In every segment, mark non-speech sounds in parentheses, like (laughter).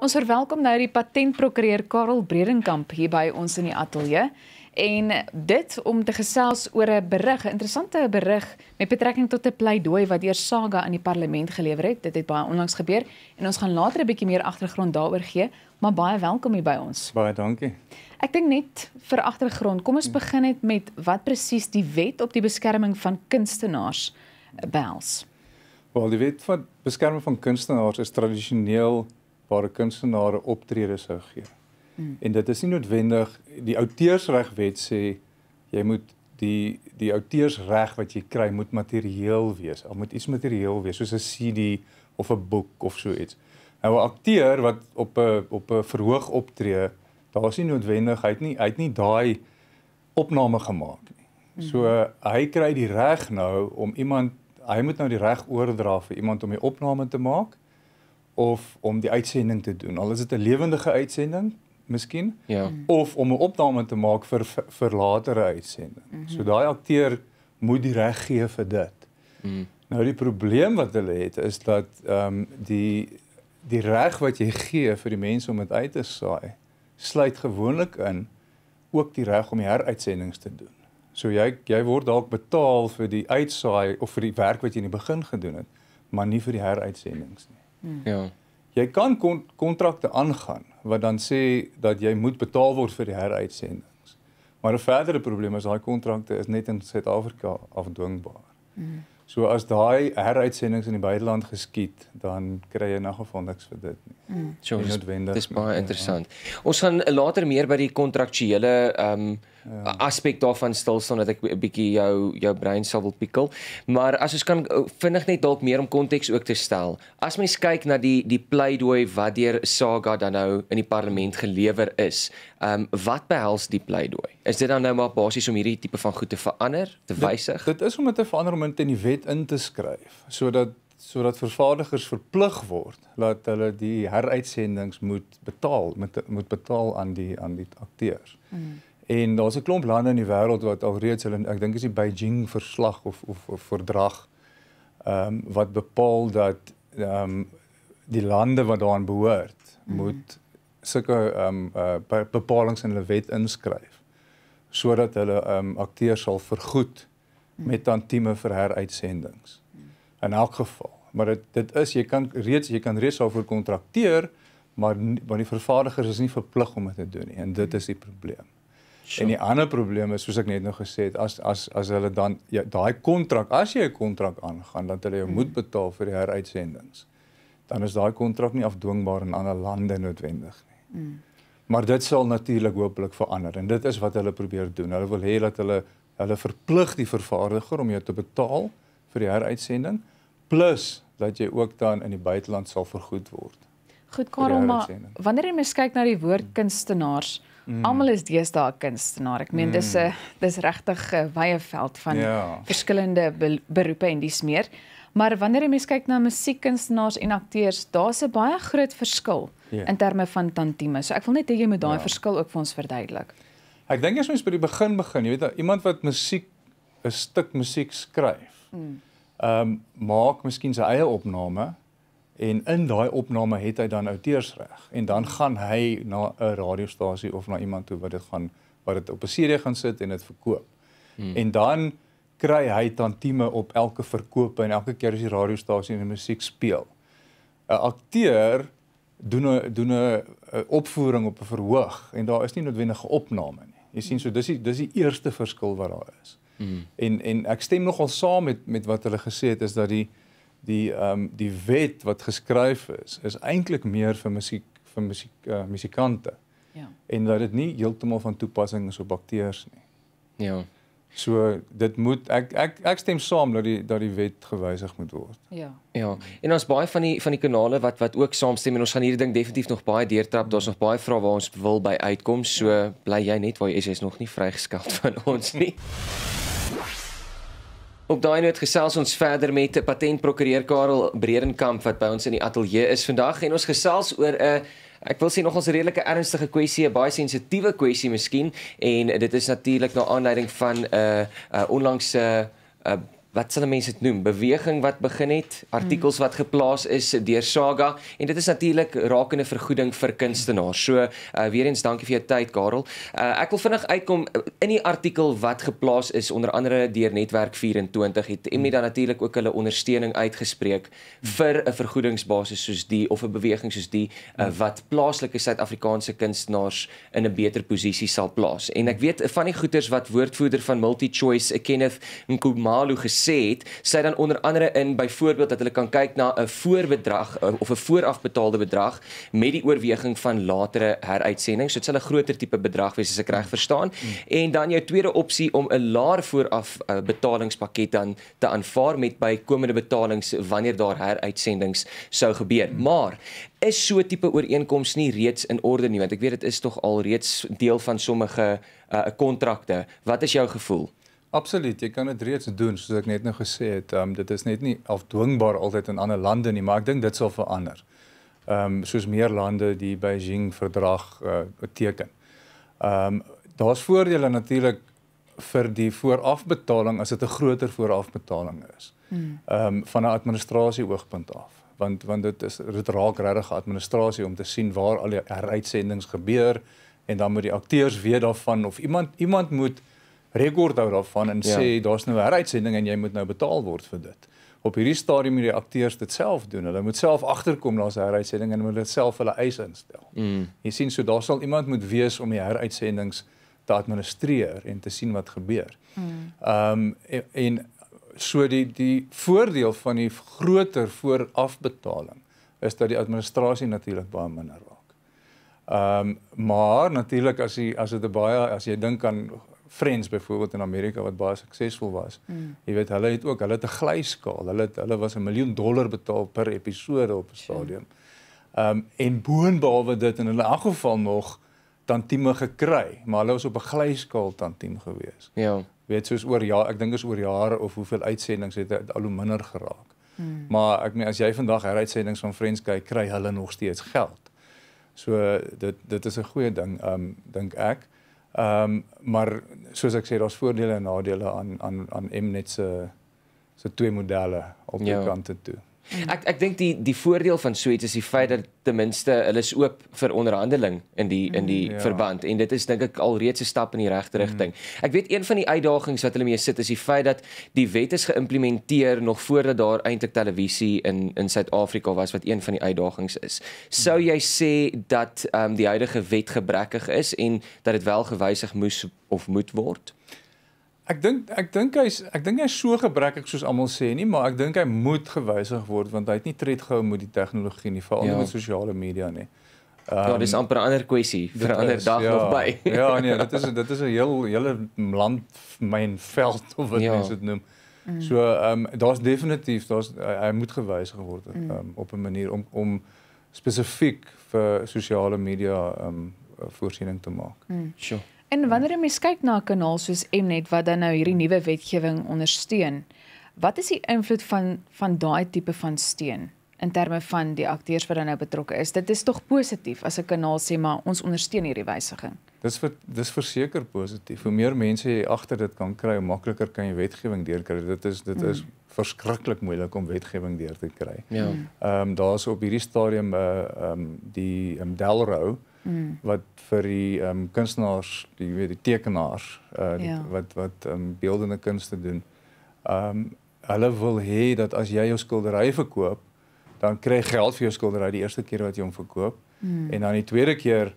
Ons verwelkom nou die patentprokureur Karel Bredenkamp hier by ons in die ateljee en dit om te gesels oor 'n berig, 'n interessante berig met betrekking tot 'n pleidooi wat deur Saga aan die parlement gelewer het. Dit het baie onlangs gebeur en ons gaan later 'n bietjie meer agtergrond daaroor gee, maar baie welkom hier by ons. Baie dankie. Ek dink net vir agtergrond, kom ons hmm. begin net met wat presies die wet op die beskerming van kunstenaars eh, behels. Wel, die wet van beskerming van kunstenaars is tradisioneel waar 'n kunstenaar 'n optrede sou gee. Mm. En dit is nie noodwendig die outeursregwet sê jy moet die die outeursreg wat jy kry moet materieel wees. Al moet iets materieel wees soos 'n CD of 'n boek of so iets. Nou 'n akteur wat op 'n op 'n verhoog optree, daar's nie noodwendigheid nie. Hy het nie daai opname gemaak nie. So uh, hy kry die reg nou om iemand hy moet nou die reg oordra vir iemand om die opname te maak of om die uitsending te doen. Al is dit 'n lewendige uitsending, miskien, ja. of om 'n opname te maak vir vir latere uitsending. Mm -hmm. So daai akteur moet die reg gee vir dit. Mm. Nou die probleem wat hulle het is dat ehm um, die die reg wat jy gee vir die mense om dit uit te saai, sluit gewoonlik in ook die reg om die heruitsendings te doen. So jy jy word dalk betaal vir die uitsaai of vir die werk wat jy in die begin gedoen het, maar nie vir die heruitsendings nie. Hmm. Ja. Jy kan kontrakte aangaan wat dan sê dat jy moet betaal word vir die heruitsendings. Maar 'n verdere probleem is daai kontrakte is net in Suid-Afrika afdwingbaar. Mm. So as daai heruitsendings in die buiteland geskied, dan kry jy nagevond niks vir dit nie. Mm. So, dis baie ja. interessant. Ja. Ons gaan later meer by die kontraktuele ehm um, ja. aspek daarvan stil staan dat ek 'n bietjie jou jou brein sal wil pikkel. Maar as ons kan eh, vinnig net dalk meer om konteks ook te stel. As mens kyk na die die pleidooi wat deur Saga dan nou in die parlement gelewer is, ehm um, wat behels die pleidooi? Is dit dan nou maar basies om hierdie tipe van goed te verander, te wysig? Dit, dit is om dit te verander om dit in die wet in te skryf sodat sodat vervaardigers verplig word dat hulle die heruitsendings moet betaal met moet betaal aan die aan die akteurs. Mm. En daar's 'n klomp lande in die wêreld wat alreeds hulle ek dink is die Beijing verslag of of, of verdrag ehm um, wat bepaal dat ehm um, die lande wat daaraan behoort mm. moet sulke ehm um, eh, uh, bepalinge in hulle wet inskryf sodat hulle ehm um, akteurs sal vergoed mhm. met tantieme vir heruitsendings. Mhm. In elk geval, maar dit dit is jy kan reeds jy kan reeds daarvoor kontrakteer, maar maar die vervaardigers is nie verplig om dit te doen nie en dit mhm. is die probleem. Sure. En die ander probleem is soos ek net nou gesê het, as as as hulle dan ja, daai kontrak, as jy 'n kontrak aangaan dat hulle jou hmm. moet betaal vir die heruitsendings, dan is daai kontrak nie afdwingbaar in ander lande noodwendig nie. Hmm. Maar dit sal natuurlik hopelik verander en dit is wat hulle probeer doen. Hulle wil hê dat hulle hulle verplig die vervaardiger om jou te betaal vir die heruitsending plus dat jy ook dan in die buiteland sal vergoed word. Goed Karel, maar wanneer jy mens kyk na die woord mm. kunstenaars, mm. almal is deesdae 'n kunstenaar. Ek meen mm. dis 'n dis regtig 'n wye veld van ja. verskillende beroepe en dis meer. Maar wanneer jy mens kyk na musiekkunstenaars en akteurs, daar's 'n baie groot verskil yeah. Ja. in terme van tantieme. So ek wil net hê jy moet daai ja. verskil ook vir ons verduidelik. Ek dink as mens by die begin begin, jy weet, iemand wat musiek 'n stuk musiek skryf. Mm. Ehm mm. um, maak miskien sy eie opname en in daai opname het hy dan outeursreg en dan gaan hy na 'n radiostasie of na iemand toe wat dit gaan wat dit op 'n CD gaan sit en dit verkoop. Hmm. En dan kry hy tantieme op elke verkoop en elke keer as die radiostasie en die musiek speel. 'n Akteur doen 'n doen 'n opvoering op 'n verhoog en daar is nie noodwendige opname nie. Jy sien so dis die dis die eerste verskil wat daar is. Hmm. En en ek stem nogal saam met met wat hulle gesê het is dat die die ehm um, die wet wat geskryf is is eintlik meer vir musiek vir musiek uh, eh, musikante. Ja. En dat dit nie heeltemal van toepassing is op bakteers nie. Ja. So dit moet ek ek ek stem saam dat die dat die wet gewysig moet word. Ja. Ja. En ons baie van die van die kanale wat wat ook saamstem en ons gaan hierdie ding definitief nog baie deurtrap. Daar's nog baie vrae waar ons wil by uitkom. So ja. bly jy net waar jy is, jy's nog nie vrygeskakel (laughs) van ons nie. Op daai noot gesels ons verder met patentprokureur Karel Bredenkamp wat by ons in die ateljee is vandag en ons gesels oor 'n ek wil sê nogals 'n redelike ernstige kwessie, 'n baie sensitiewe kwessie miskien en dit is natuurlik na aanleiding van 'n uh, eh, uh, eh, onlangse uh, wat sal mense dit noem beweging wat begin het artikels wat geplaas is deur Saga en dit is natuurlik rakende vergoeding vir kunstenaars so uh, weer eens dankie vir jou tyd Karel uh, ek wil vinnig uitkom eh, in die artikel wat geplaas is onder andere deur netwerk 24 het Emmy dan natuurlik ook hulle ondersteuning uitgespreek vir 'n vergoedingsbasis soos die of 'n beweging soos die uh, wat plaaslike suid-Afrikaanse kunstenaars in 'n beter posisie sal plaas en ek weet van die goeters wat woordvoerder van Multi Choice Kenneth Nkumalo gesê het, sê dan onder andere in byvoorbeeld dat hulle kan kyk na 'n voorbedrag eh, of 'n voorafbetaalde bedrag met die oorweging van latere heruitsending. So dit sal 'n groter tipe bedrag wees as ek reg verstaan. En dan jou tweede opsie om 'n laer voorafbetalingspakket eh, dan te aanvaar met bykomende betalings wanneer daar heruitsendings sou gebeur. Maar is so 'n tipe ooreenkoms nie reeds in orde nie want ek weet dit is tog al reeds deel van sommige kontrakte. Eh, uh, wat is jou gevoel? Absoluut, jy kan dit reeds doen soos ek net nou gesê het. Ehm um, dit is net nie afdwingbaar altyd in ander lande nie, maar ek dink dit sal verander. Ehm um, soos meer lande die Beijing verdrag uh, teken. Ehm um, daar's voordele natuurlik vir die voorafbetaling as dit 'n groter voorafbetaling is. Hmm. Ehm um, van 'n administrasie oogpunt af, want want dit is dit raak regtig administrasie om te sien waar al die heruitsendings gebeur en dan moet die akteurs weet daarvan of iemand iemand moet rekord hou daarvan en ja. sê daar's nou 'n heruitsending en jy moet nou betaal word vir dit. Op hierdie stadium moet die akteurs dit self doen. Hulle moet self agterkom daar's 'n heruitsending en hulle moet self hulle eis instel. Mm. Jy sien so daar sal iemand moet wees om die heruitsendings te administreer en te sien wat gebeur. Mm. Ehm mm. um, en, en so die die voordeel van die groter voorafbetaling is dat die administrasie natuurlik baie minder raak. Ehm um, maar natuurlik as jy as dit baie as jy dink aan Friends byvoorbeeld in Amerika wat baie suksesvol was. Mm. Jy weet, hulle het ook hulle te glyskaal. Hulle het, hulle was 'n miljoen dollar betaal per episode op 'n stadium. Ehm um, en boonbehalwe dit en hulle in elk geval nog tantieme gekry, maar hulle was op 'n glyskaal tantiem gewees. Ja. Jy weet, soos oor ja, ek dink is oor jare of hoeveel uitsendings het al hoe minder geraak. Mm. Maar ek meen as jy vandag heruitsendings van Friends kyk, kry hulle nog steeds geld. So dit dit is 'n goeie ding, ehm um, dink ek. Ehm um, maar soos ek sê daar's voordele en nadele aan aan aan Mnet se se twee modelle op die ja. kante toe. Ek ek dink die die voordeel van Sweet is die feit dat ten minste hulle is oop vir onderhandeling in die in die mm, ja. verband en dit is dink ek alreeds 'n stap in die regte mm. rigting. Mm. Ek weet een van die uitdagings wat hulle mee sit is die feit dat die wet is geïmplementeer nog voordat daar eintlik televisie in in Suid-Afrika was wat een van die uitdagings is. Sou mm. jy sê dat ehm um, die huidige wet gebrekkig is en dat dit wel gewysig moes of moet word? Ek dink ek dink hy's ek dink hy's so gebrekkig soos almal sê nie, maar ek dink hy moet gewysig word want hy het nie tred gehou met die tegnologie nie, veral ja. met sosiale media nie. Um, ja, ehm, dis amper 'n ander kwessie vir 'n ander is, dag ja. of by. (laughs) ja nee, (laughs) dit is dit is 'n heel hele land myn veld of wat ja. mense dit noem. Mm. So ehm um, daar's definitief daar's hy, hy moet gewysig word mm. ehm um, op 'n manier om om spesifiek vir sosiale media ehm um, voorsiening te maak. Mm. Sjoe. Sure. En wanneer jy mens kyk na 'n kanaal soos Mnet wat dan nou hierdie nuwe wetgewing ondersteun, wat is die invloed van van daai tipe van steun in terme van die akteurs wat dan nou betrokke is? Dit is tog positief as 'n kanaal sê maar ons ondersteun hierdie wysiging. Dis vir dis verseker positief. Hoe meer mense jy agter dit kan kry, hoe makliker kan jy wetgewing deurkry. Dit is dit is hmm verskriklik moeilik om wetgewing deur te kry. Ja. Hmm. Ehm um, daar's op hierdie stadium 'n uh, eh, ehm um, die um, Delrow ehm mm. wat vir die ehm um, kunstenaars, jy weet die tekenaars, uh, ja. wat wat ehm um, beeldende kunste doen. Ehm um, hulle wil hê dat as jy jou skildery verkoop, dan kry jy geld vir jou skildery die eerste keer wat jy hom verkoop mm. en dan die tweede keer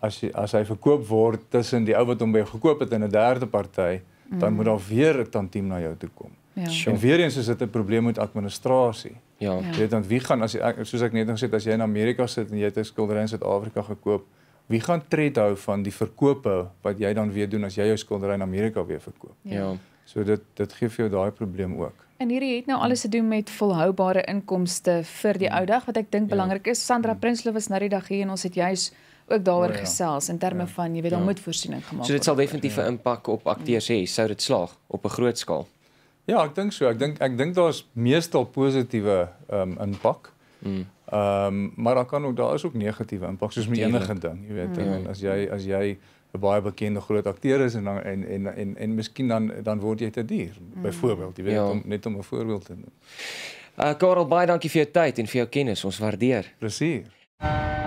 as jy, as hy verkoop word tussen die ou wat hom by gekoop het en 'n derde party, mm. dan moet daar weer 'n tantiem na jou toe kom. Mm. Ja. En weer eens is dit 'n probleem met administrasie. Ja. Jy ja. weet dan wie gaan as jy soos ek net nou gesê het as jy in Amerika sit en jy het 'n skildery in Suid-Afrika gekoop, wie gaan tred hou van die verkope wat jy dan weer doen as jy jou skildery in Amerika weer verkoop? Ja. ja. So dit dit gee vir jou daai probleem ook. En hierdie het nou alles te doen met volhoubare inkomste vir die ja. ou dag wat ek dink belangrik is. Sandra Prinsloo was nou die dag hier en ons het juis ook daaroor oh gesels in terme van jy weet daar moet voorsiening gemaak word. So dit sal definitief 'n impak op akteurs hê, sou dit slaag op 'n groot skaal. Ja, ek dink so. Ek dink ek dink daar's meestal positiewe ehm um, impak. Mm. Ehm mm. um, maar daar kan ook daar is ook negatiewe impak soos met enige ding, jy weet. Mm. En as jy as jy 'n baie bekende groot akteur is en dan en en en en miskien dan dan word jy te duur. Mm. Byvoorbeeld, jy weet ja. om net om 'n voorbeeld te noem. Uh Karel, baie dankie vir jou tyd en vir jou kennis. Ons waardeer. Plezier. Uh,